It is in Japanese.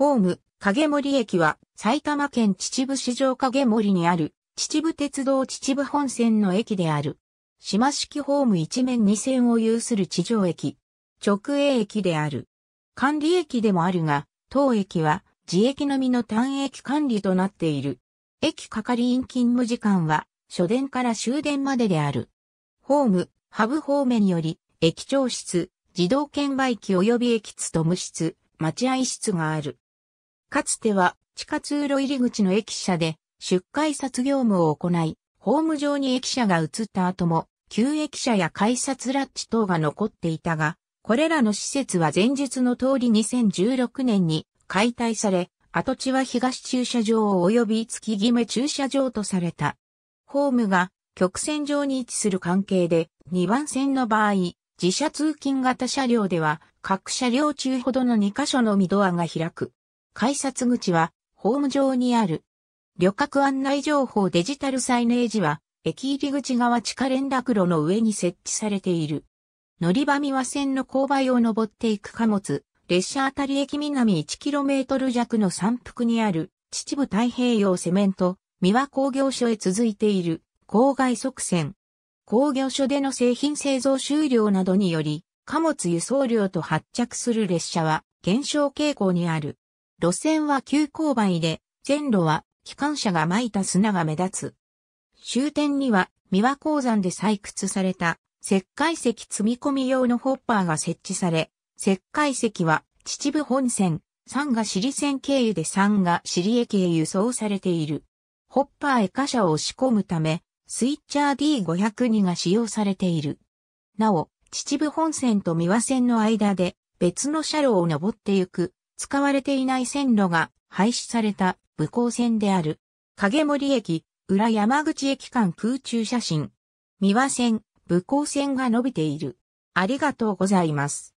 ホーム、影森駅は埼玉県秩父市場影森にある秩父鉄道秩父本線の駅である。島式ホーム一面二線を有する地上駅。直営駅である。管理駅でもあるが、当駅は自駅のみの単駅管理となっている。駅係員勤務時間は初電から終電までである。ホーム、ハブ方面より、駅長室、自動券売機及び駅務と無室、待合室がある。かつては地下通路入り口の駅舎で出改札業務を行い、ホーム上に駅舎が移った後も、旧駅舎や改札ラッチ等が残っていたが、これらの施設は前述の通り2016年に解体され、跡地は東駐車場及び月決め駐車場とされた。ホームが曲線上に位置する関係で、2番線の場合、自社通勤型車両では、各車両中ほどの2箇所のみドアが開く。改札口は、ホーム上にある。旅客案内情報デジタルサイネージは、駅入り口側地下連絡路の上に設置されている。乗り場見和線の勾配を登っていく貨物、列車あたり駅南 1km 弱の山腹にある、秩父太平洋セメント、三輪工業所へ続いている、郊外側線。工業所での製品製造終了などにより、貨物輸送量と発着する列車は減少傾向にある。路線は急勾配で、線路は機関車が撒いた砂が目立つ。終点には、三輪鉱山で採掘された石灰石積み込み用のホッパーが設置され、石灰石は秩父本線、三が尻線経由で三が尻駅へ輸送されている。ホッパーへ貨車を押し込むため、スイッチャー D502 が使用されている。なお、秩父本線と三輪線の間で別の車両を登って行く使われていない線路が廃止された武甲線である。影森駅、裏山口駅間空中写真。三輪線、武甲線が伸びている。ありがとうございます。